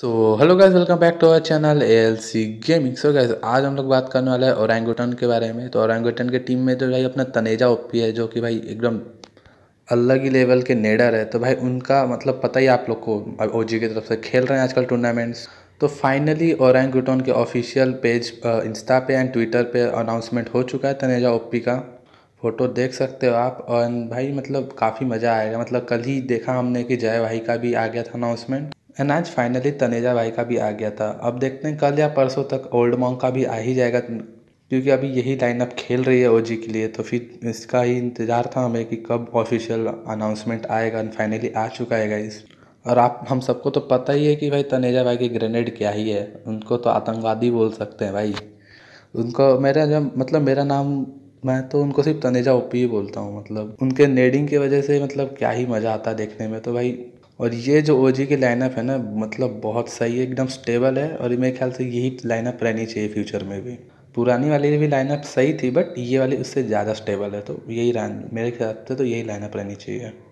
so hello guys welcome back to our channel A L C gaming so guys आज हम लोग बात करने वाला है औरंगोटन के बारे में तो औरंगोटन के टीम में तो भाई अपना तनेजा ओपी है जो कि भाई एकदम अलग ही लेवल के नेडर है तो भाई उनका मतलब पता ही आप लोग को ओ जी की तरफ से खेल रहे हैं आजकल टूर्नामेंट्स तो फाइनली औरंगोटन के ऑफिशियल पेज इंस्टा पे एंड ट्विटर पे अनाउंसमेंट हो चुका है तनेजा ओपी का फ़ोटो देख सकते हो आप और भाई मतलब काफ़ी मज़ा आएगा मतलब कल ही देखा हमने कि जय भाई का भी आ गया था अनाउंसमेंट आज फाइनली तनेजा भाई का भी आ गया था अब देखते हैं कल या परसों तक ओल्ड मॉन्ग का भी आ ही जाएगा क्योंकि अभी यही लाइनअप खेल रही है ओजी के लिए तो फिर इसका ही इंतज़ार था हमें कि कब ऑफिशियल अनाउंसमेंट आएगा फाइनली आ चुका है गाइस और आप हम सबको तो पता ही है कि भाई तनेजा भाई की ग्रेनेड क्या ही है उनको तो आतंकवादी बोल सकते हैं भाई उनको मेरा जब मतलब मेरा नाम मैं तो उनको सिर्फ तनेजा ओपी ही बोलता हूँ मतलब उनके नेडिंग की वजह से मतलब क्या ही मज़ा आता है देखने में तो भाई और ये जो जी की लाइनअप है ना मतलब बहुत सही है एकदम स्टेबल है और मेरे ख्याल से यही लाइनअप रहनी चाहिए फ्यूचर में भी पुरानी वाली भी लाइनअप सही थी बट ये वाली उससे ज़्यादा स्टेबल है तो यही मेरे ख्याल से तो यही लाइनअप रहनी चाहिए